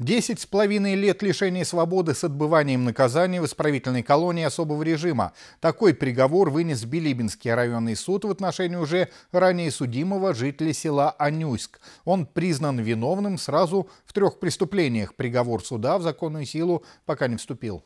Десять с половиной лет лишения свободы с отбыванием наказания в исправительной колонии особого режима. Такой приговор вынес Билибинский районный суд в отношении уже ранее судимого жителя села Анюйск. Он признан виновным сразу в трех преступлениях. Приговор суда в законную силу пока не вступил.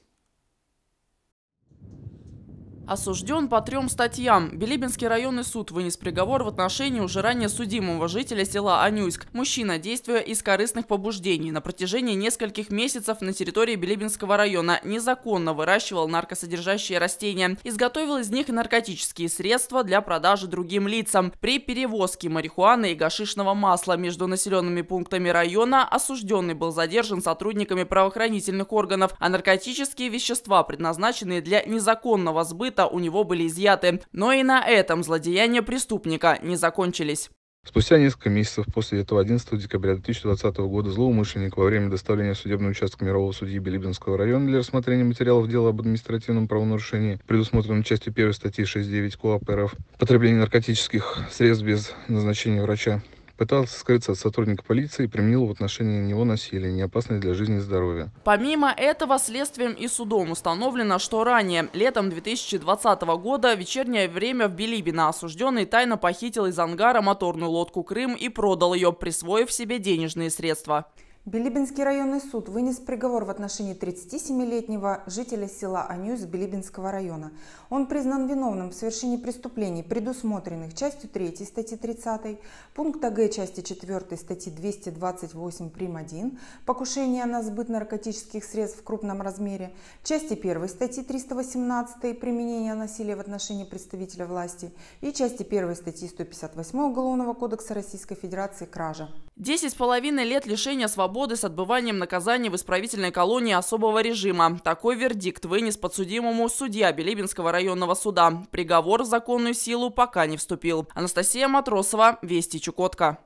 Осужден по трем статьям. Билибинский районный суд вынес приговор в отношении уже ранее судимого жителя села Анюськ. Мужчина, действуя из корыстных побуждений, на протяжении нескольких месяцев на территории Билибинского района незаконно выращивал наркосодержащие растения, изготовил из них наркотические средства для продажи другим лицам. При перевозке марихуаны и гашишного масла между населенными пунктами района осужденный был задержан сотрудниками правоохранительных органов, а наркотические вещества, предназначенные для незаконного сбыта, кредита у него были изъяты. Но и на этом злодеяния преступника не закончились. Спустя несколько месяцев после этого 11 декабря 2020 года злоумышленник во время доставления в судебный участок мирового судьи Билибинского района для рассмотрения материалов дела об административном правонарушении, предусмотренном частью 1 статьи 6.9 КОАП РФ «Потребление наркотических средств без назначения врача», пытался скрыться от сотрудника полиции и применил в отношении него насилие, не опасное для жизни и здоровья. Помимо этого, следствием и судом установлено, что ранее, летом 2020 года, вечернее время в Билибино осужденный тайно похитил из ангара моторную лодку «Крым» и продал ее, присвоив себе денежные средства. Билибинский районный суд вынес приговор в отношении 37-летнего жителя села Анюс Билибинского района. Он признан виновным в совершении преступлений, предусмотренных частью 3 статьи 30, пункта Г части 4 статьи 228 прим. 1 «Покушение на сбыт наркотических средств в крупном размере», части 1 статьи 318 «Применение насилия в отношении представителя власти» и части 1 статьи 158 Уголовного кодекса Российской Федерации «Кража». 10,5 лет лишения свободы свободы с отбыванием наказания в исправительной колонии особого режима. Такой вердикт вынес подсудимому судья Билибинского районного суда. Приговор в законную силу пока не вступил. Анастасия Матросова, Вести Чукотка.